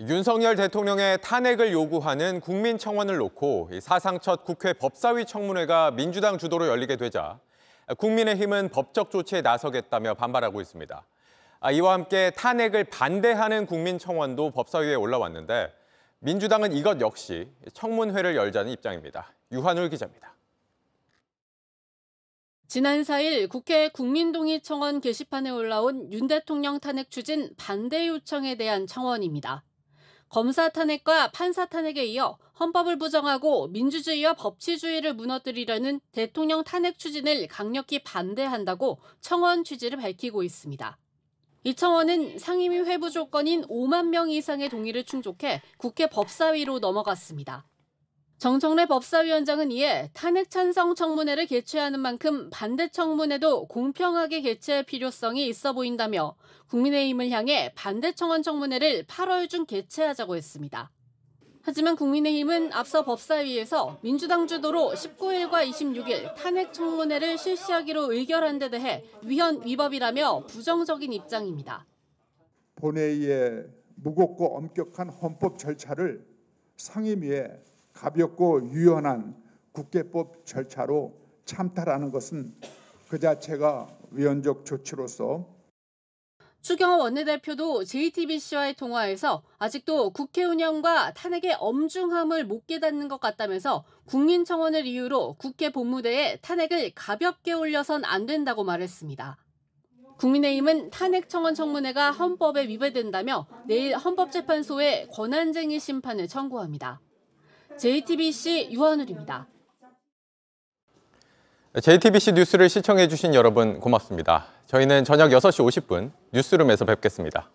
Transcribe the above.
윤석열 대통령의 탄핵을 요구하는 국민청원을 놓고 사상 첫 국회 법사위 청문회가 민주당 주도로 열리게 되자 국민의힘은 법적 조치에 나서겠다며 반발하고 있습니다. 아, 이와 함께 탄핵을 반대하는 국민청원도 법사위에 올라왔는데 민주당은 이것 역시 청문회를 열자는 입장입니다. 유한울 기자입니다. 지난 4일 국회 국민동의 청원 게시판에 올라온 윤 대통령 탄핵 추진 반대 요청에 대한 청원입니다. 검사 탄핵과 판사 탄핵에 이어 헌법을 부정하고 민주주의와 법치주의를 무너뜨리려는 대통령 탄핵 추진을 강력히 반대한다고 청원 취지를 밝히고 있습니다. 이 청원은 상임위 회부 조건인 5만 명 이상의 동의를 충족해 국회 법사위로 넘어갔습니다. 정청래 법사위원장은 이에 탄핵 찬성 청문회를 개최하는 만큼 반대 청문회도 공평하게 개최할 필요성이 있어 보인다며 국민의힘을 향해 반대 청원 청문회를 8월 중 개최하자고 했습니다. 하지만 국민의힘은 앞서 법사위에서 민주당 주도로 19일과 26일 탄핵 청문회를 실시하기로 의결한 데 대해 위헌 위법이라며 부정적인 입장입니다. 본회의의 무겁고 엄격한 헌법 절차를 상임위에 가볍고 유연한 국회법 절차로 참탈하는 것은 그 자체가 위헌적 조치로서 추경호 원내대표도 JTBC와의 통화에서 아직도 국회 운영과 탄핵의 엄중함을 못 깨닫는 것 같다면서 국민청원을 이유로 국회 본무대에 탄핵을 가볍게 올려선 안 된다고 말했습니다. 국민의힘은 탄핵청원 청문회가 헌법에 위배된다며 내일 헌법재판소에 권한쟁의 심판을 청구합니다. JTBC 유한울입니다. JTBC 뉴스를 시청해 주신 여러분 고맙습니다. 저희는 저녁 6시 50분 뉴스룸에서 뵙겠습니다.